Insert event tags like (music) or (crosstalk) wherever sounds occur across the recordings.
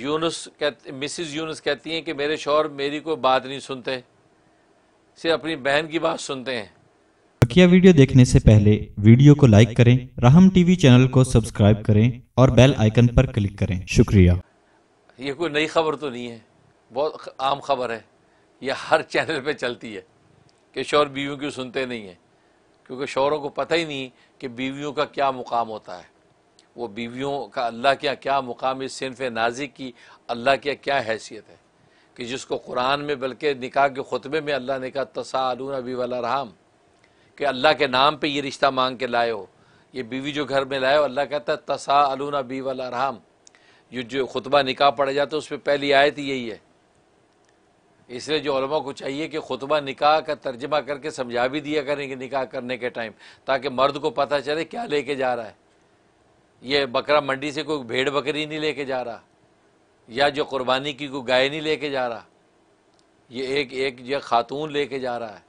यूनस कहते मिसिस यूनस कहती हैं कि मेरे शौहर मेरी कोई बात नहीं सुनते सिर्फ अपनी बहन की बात सुनते हैं बकिया वीडियो देखने से पहले वीडियो को लाइक करें राहम टीवी चैनल को सब्सक्राइब करें और बेल आइकन पर क्लिक करें शुक्रिया ये कोई नई खबर तो नहीं है बहुत आम खबर है यह हर चैनल पर चलती है कि शौर बीवियों की सुनते नहीं हैं क्योंकि शौरों को पता ही नहीं कि बीवियों का क्या मुकाम होता है वो बीवियों का अल्लाह के क्या मुकाम इस सिनफ नाजिक की अल्लाह के क्या हैसियत है कि जिसको कुरान में बल्कि निकाह के ख़ुतबे में अल्लाह ने कहा तसालून अबी वाला राम कि अल्लाह के नाम पे ये रिश्ता मांग के लाए हो ये बीवी जो घर में लाए हो अल्लाह कहता है तसालून अबी वाला राम ये जो खुतबा निकाह पढ़ा जाता है उस पर पहली आयत यही है इसलिए जो को चाहिए कि खुतबा निकाह का तर्जमा करके समझा भी दिया करें कि निकाह करने के टाइम ताकि मर्द को पता चले क्या लेके जा रहा है ये बकरा मंडी से कोई भेड़ बकरी नहीं लेके जा रहा या जो कुर्बानी की कोई गाय नहीं लेके जा रहा ये एक एक जो खातून लेके जा रहा है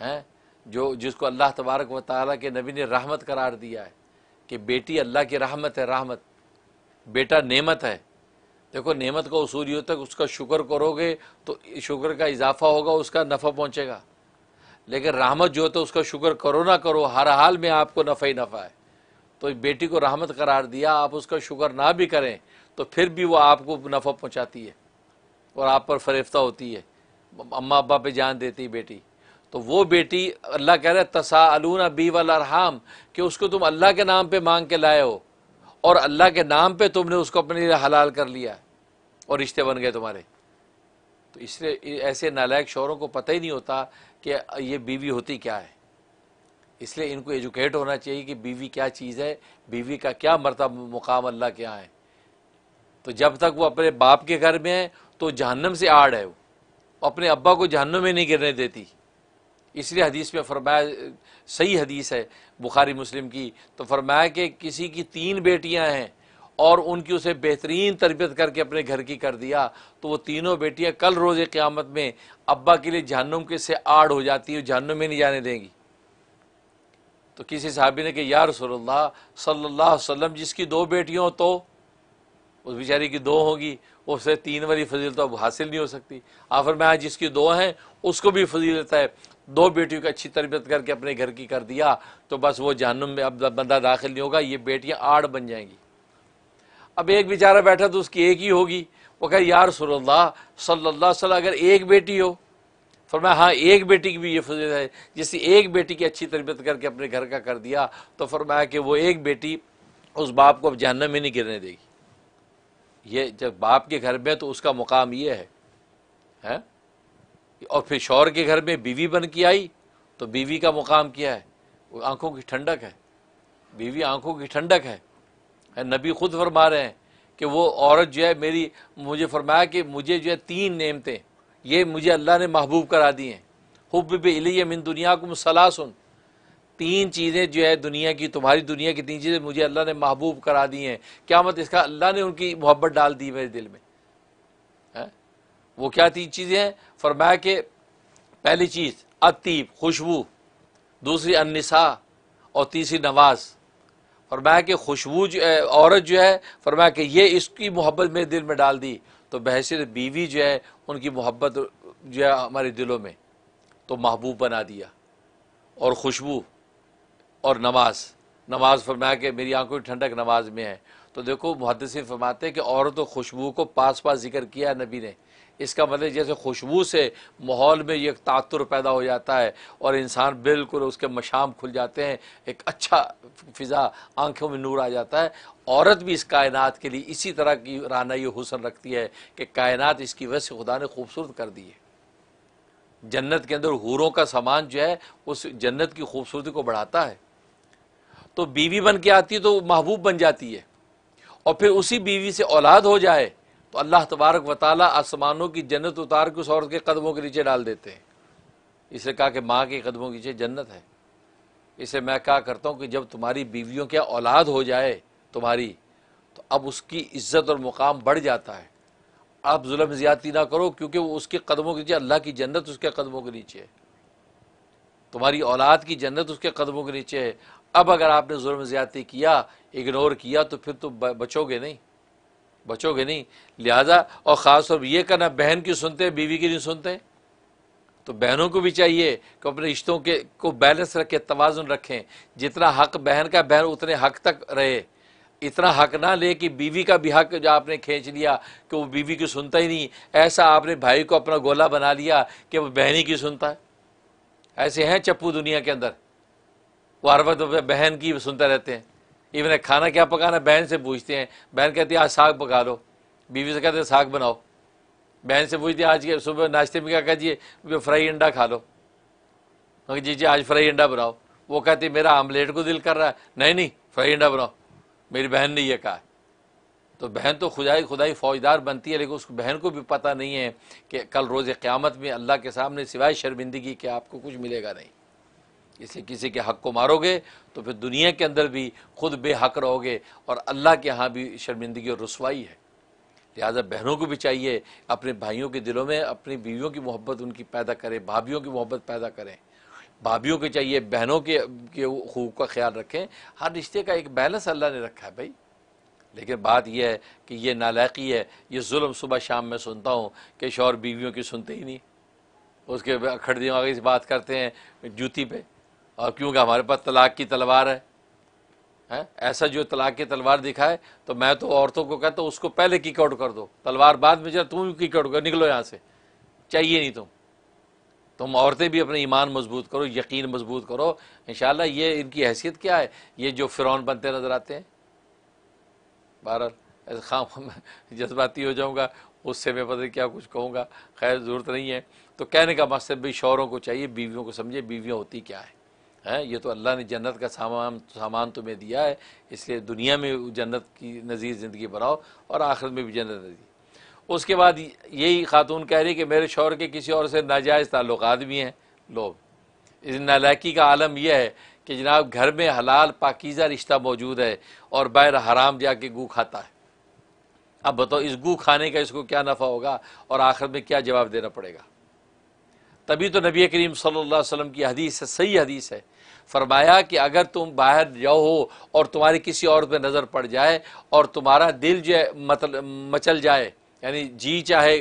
हैं जो जिसको अल्लाह तबारक व ताली के नबी ने रहमत करार दिया है कि बेटी अल्लाह की रहमत है रहमत बेटा नेमत है देखो नेमत का उसूल यूँ तक उसका शुक्र करोगे तो शुक्र का इजाफा होगा उसका नफ़ा पहुँचेगा लेकिन रहमत जो है तो उसका शुक्र करो ना करो हर हाल में आपको नफ़ा ही नफ़ा है तो बेटी को रहमत करार दिया आप उसका शुक्र ना भी करें तो फिर भी वो आपको नफ़ा पहुंचाती है और आप पर फरेफ्ता होती है अम्मा अब्बा पे जान देती बेटी तो वो बेटी अल्लाह कह रहे तसा तसाअलूना बी वलरहाम कि उसको तुम अल्लाह के नाम पे मांग के लाए हो और अल्लाह के नाम पे तुमने उसको अपने लिए हलाल कर लिया और रिश्ते बन गए तुम्हारे तो इसलिए ऐसे नालायक शोरों को पता ही नहीं होता कि ये बीवी होती क्या है इसलिए इनको एजुकेट होना चाहिए कि बीवी क्या चीज़ है बीवी का क्या मरतब मुकाम अल्लाह क्या है तो जब तक वो अपने बाप के घर में है तो जहन्नम से आड़ है वो अपने अब्बा को जहन्नम में नहीं गिरने देती इसलिए हदीस में फरमाया सही हदीस है बुखारी मुस्लिम की तो फरमाया कि किसी की तीन बेटियां हैं और उनकी उसे बेहतरीन तरबियत करके अपने घर की कर दिया तो वो तीनों बेटियां कल रोज़ क़्यामत में अब्बा के लिए जहन्नुम के से आड़ हो जाती है जहन्नुम में नहीं जाने देंगी तो किसी साहबी ने कहा या रसोल्ला सल्ला वसम जिसकी दो बेटियों तो उस बेचारी की दो होगी उससे तीन वाली फजील तो अब हासिल नहीं हो सकती आखिर में आज जिसकी दो हैं उसको भी फजीलत है दो बेटियों की अच्छी तरबियत करके अपने घर की कर दिया तो बस वो जहनुम में अब बंदा दाखिल नहीं होगा ये बेटियाँ आड़ बन जाएंगी अब एक बेचारा बैठा तो उसकी एक ही होगी वो कह यार सल्ला सल्ला अगर एक बेटी हो फरमाया हाँ एक बेटी की भी ये फजीलत है जैसे एक बेटी की अच्छी तरबियत करके अपने घर का कर दिया तो फरमाया कि वो एक बेटी उस बाप को अब जहन्नम में नहीं गिरने देगी ये जब बाप के घर में तो उसका मुकाम ये है है? और फिर शौहर के घर में बीवी बन के आई तो बीवी का मुकाम क्या है वो आंखों की ठंडक है बीवी आंखों की ठंडक है नबी खुद फरमा रहे हैं कि वो औरत जो है मेरी मुझे फरमाया कि मुझे जो है तीन नेमतें ये मुझे अल्लाह ने महबूब करा दिए हैं हुब मिन दुनिया को सुन तीन चीज़ें जो है दुनिया की तुम्हारी दुनिया की तीन चीज़ें मुझे अल्लाह ने महबूब करा दी हैं क्या मत इसका अल्लाह ने उनकी मोहब्बत डाल दी मेरे दिल में है वो क्या तीन चीज़ें हैं फरमाया कि पहली चीज़ अतीब खुशबू दूसरी अनसा और तीसरी नवाज़ फरमाया कि खुशबू जो औरत जो है फरमाया कि ये इसकी मोहब्बत मेरे दिल में डाल दी तो बहसीत बीवी जो है उनकी मोहब्बत जो है हमारे दिलों में तो महबूब बना दिया और खुशबू और नमाज नमाज फरमा के मेरी आंखों की ठंडक नमाज में है तो देखो मुहदसिन फरमाते हैं कि औरतों खुशबू को पास पास जिक्र किया नबी ने इसका मतलब जैसे खुशबू से माहौल में ये तातर पैदा हो जाता है और इंसान बिल्कुल उसके मशाम खुल जाते हैं एक अच्छा फ़िज़ा आंखों में नूर आ जाता है औरत भी इस कायनात के लिए इसी तरह की रानाई हुसन रखती है कि कायनात इसकी वजह से खुदा ने खूबसूरत कर दी है जन्नत के अंदर हूरों का सामान जो है उस जन्नत की खूबसूरती को बढ़ाता है तो बीवी बन के आती है तो महबूब बन जाती है और फिर उसी बीवी से औलाद हो जाए तो अल्लाह तबारक व आसमानों की जन्नत उतार के उस औरत के कदमों के नीचे डाल देते हैं इसे कहा कि माँ के कदमों के नीचे जन्नत है इसे मैं कहा करता हूँ कि जब तुम्हारी बीवियों के औलाद हो जाए तुम्हारी तो अब उसकी इज्जत और मुकाम बढ़ जाता है आप जुलम ज़्यादती ना करो क्योंकि वो उसके कदमों के नीचे अल्लाह की जन्नत उसके कदमों के नीचे है तुम्हारी औलाद की जन्नत उसके कदमों के नीचे है अब अगर आपने जुलम ज़्यादती किया इग्नोर किया तो फिर तुम तो बचोगे नहीं बचोगे नहीं लिहाजा और ख़ास तौर ये करना बहन की सुनते हैं बीवी की नहीं सुनते तो बहनों को भी चाहिए कि अपने रिश्तों के को बैलेंस रखें तोज़ुन रखें जितना हक बहन का बहन उतने हक तक रहे इतना हक ना ले कि बीवी का भी हक जो आपने खींच लिया कि वो बीवी की सुनता ही नहीं ऐसा आपने भाई को अपना गोला बना लिया कि वो बहन ही की सुनता है ऐसे हैं चप्पू दुनिया के अंदर वो हर वक्त बहन की सुनते रहते हैं इवन खाना क्या पकाना बहन से पूछते हैं बहन कहती है आज साग पका लो बीवी से कहते हैं साग बनाओ बहन से पूछती है आज के सुबह नाश्ते में क्या कहिए फ्राई अंडा खा लो मगर जी जी आज फ्राई अंडा बनाओ वो कहती मेरा आमलेट को दिल कर रहा है नहीं नहीं फ्राई अंडा बनाओ मेरी बहन ने यह कहा तो बहन तो खुदाई खुदाई फ़ौजदार बनती है लेकिन उस बहन को भी पता नहीं है कि कल रोज़ क़्यामत में अल्लाह के सामने सिवाय शर्मिंदगी के आपको कुछ मिलेगा नहीं इसे किसी के हक़ को मारोगे तो फिर दुनिया के अंदर भी खुद बेहक रहोगे और अल्लाह के यहाँ भी शर्मिंदगी और रसवाई है लिहाजा बहनों को भी चाहिए अपने भाइयों के दिलों में अपनी बीवियों की मोहब्बत उनकी पैदा करें भाभीियों की मोहब्बत पैदा करें भाभीियों के चाहिए बहनों के के हकूक़ का ख्याल रखें हर रिश्ते का एक बैलेंस अल्लाह ने रखा है भाई लेकिन बात यह है कि ये नालायकी है ये जुल्म सुबह शाम में सुनता हूँ कि शोर बीवियों की सुनते ही नहीं उसके अखड़ दिमाग इस बात करते हैं जूती पे और क्योंकि हमारे पास तलाक की तलवार है हैं ऐसा जो तलाक की तलवार दिखाए तो मैं तो औरतों को कहता हूँ उसको पहले की आउट कर दो तलवार बाद में जरा तुम की आउट कर निकलो यहाँ से चाहिए नहीं तुम तुम औरतें भी अपने ईमान मजबूत करो यकीन मजबूत करो इन ये इनकी हैसियत क्या है ये जो फ़िरौन बनते नज़र आते हैं बहरहाल खाम जज्बाती हो जाऊँगा उससे मैं पता क्या कुछ कहूँगा खैर ज़रूरत नहीं है तो कहने का मकसद भी शौहरों को चाहिए बीवियों को समझे बीवियाँ होती क्या है है ये तो अल्लाह ने जन्नत का सामान सामान तुम्हें दिया है इसलिए दुनिया में जन्नत की नज़ीर ज़िंदगी बनाओ और आखिर में भी जन्नत नज़ीर उसके बाद यही खातून कह रही कि मेरे शौहर के किसी और से नाजायज़ ताल्लुक भी हैं लोग इस नालायकी का आलम यह है कि जनाब घर में हलाल पाकिज़ा रिश्ता मौजूद है और बाहर हराम जाके गू खाता है अब बताओ इस गू खाने का इसको क्या नफ़ा होगा और आखिर में क्या जवाब देना पड़ेगा तभी तो नबी करीम सल्लल्लाहु अलैहि वसल्लम की हदीस है सही हदीस है फरमाया कि अगर तुम बाहर जाओ हो और तुम्हारी किसी औरत पर नज़र पड़ जाए और तुम्हारा दिल जो है मतलब मचल जाए यानी जी चाहे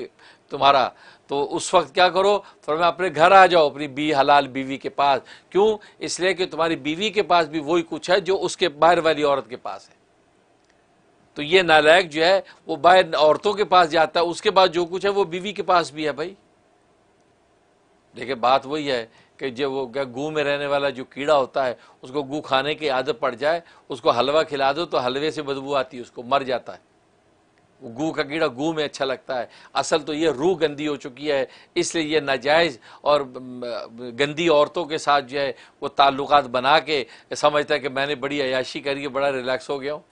तुम्हारा तो उस वक्त क्या करो फरमा अपने घर आ जाओ अपनी बी हलाल बीवी के पास क्यों इसलिए कि तुम्हारी बीवी के पास भी वही कुछ है जो उसके बाहर वाली औरत के पास है तो ये नालायक जो है वो बाहर औरतों के पास जाता है उसके बाद जो कुछ है वो बीवी के पास भी है भाई देखिए बात वही है कि जब वो क्या गू में रहने वाला जो कीड़ा होता है उसको गू खाने की आदत पड़ जाए उसको हलवा खिला दो तो हलवे से बदबू आती है उसको मर जाता है गू का कीड़ा गू में अच्छा लगता है असल तो ये रूह गंदी हो चुकी है इसलिए ये नाजायज़ और गंदी औरतों के साथ जो है वो ताल्लुक बना के समझता है कि मैंने बड़ी अयाशी करी है बड़ा रिलैक्स हो गया हूँ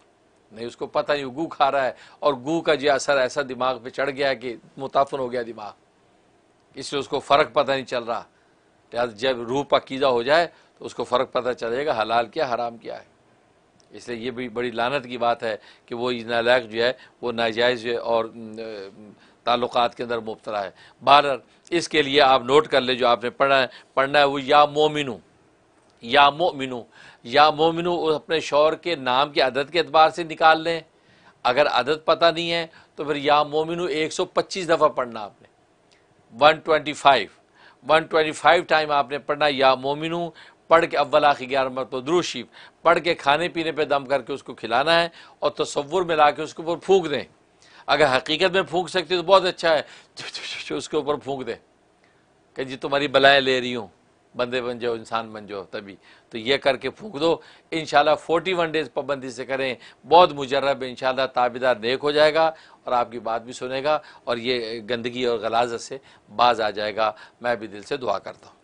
नहीं उसको पता नहीं गू खा रहा है और गू का जो असर ऐसा दिमाग पर चढ़ गया कि मुताफन हो गया दिमाग इसलिए उसको फ़र्क पता नहीं चल रहा लिहाजा जब रूह पकीज़ा हो जाए तो उसको फ़र्क पता चलेगा हलाल क्या हराम क्या है इसलिए ये भी बड़ी लानत की बात है कि वो नालायक जो है वो नाजायज़ और ताल्लुक़ के अंदर मुबतला है बहर इसके लिए आप नोट कर ले जो आपने पढ़ना है पढ़ना है वो या मोमिनू या मोमिनू या मोमिनू अपने शौर के नाम के अदद के अतबार से निकाल लें अगर अदद पता नहीं है तो फिर या मोमिनू एक सौ पच्चीस दफ़ा पढ़ना आपने one twenty five one twenty five time आपने पढ़ना या मोमिनू पढ़ के अव्वल आखिर ग्यारह मरतब तो द्रूशीफ पढ़ के खाने पीने पर दम करके उसको खिलाना है और तस्वुर में ला के उसके ऊपर फूँक दें अगर हकीकत में सकती सकते तो बहुत अच्छा है (laughs) उसके ऊपर फूँक दें कि जी तुम्हारी बलाएँ ले रही हूँ बंदे बन जाओ इंसान बन जाओ तभी तो ये करके फूक दो इन फोर्टी वन डेज़ पाबंदी से करें बहुत मुजरब इन ताबेदार नेक हो जाएगा और आपकी बात भी सुनेगा और ये गंदगी और गलाजत से बाज आ जाएगा मैं भी दिल से दुआ करता हूँ